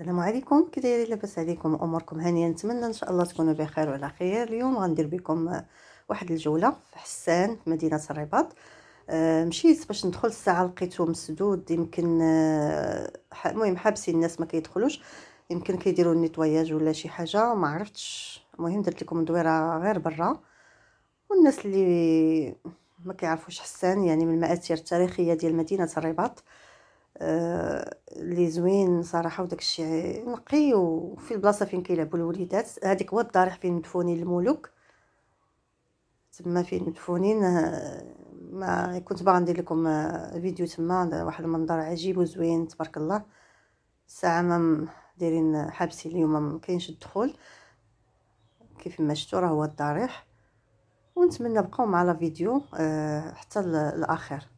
السلام عليكم كي دايرين لاباس عليكم اموركم هانيه نتمنى ان شاء الله تكونوا بخير وعلى خير اليوم غندير بكم واحد الجوله في حسان في مدينه الرباط آه، مشيت باش ندخل الساعه لقيتو مسدود يمكن آه، المهم حابسين الناس ما كيدخلوش يمكن كيديروا النيتواياج ولا شي حاجه ما عرفتش المهم درت لكم دويره غير برا والناس اللي ما كيعرفوش حسان يعني من المآثر التاريخيه ديال مدينه الرباط اللي آه، زوين صراحه وداك الشيء نقي وفي البلاصه فين كيلعبوا الوليدات هذيك هو الضريح فين مدفونين الملوك تما فين مدفونين ما كنت باغا ندير لكم فيديو تما واحد المنظر عجيب وزوين تبارك الله ساعه ما دايرين حابسين اليوم ما كاينش الدخول كيف ما شفتوا راه هو الضريح ونتمنى بقاو مع لا فيديو آه، حتى الاخر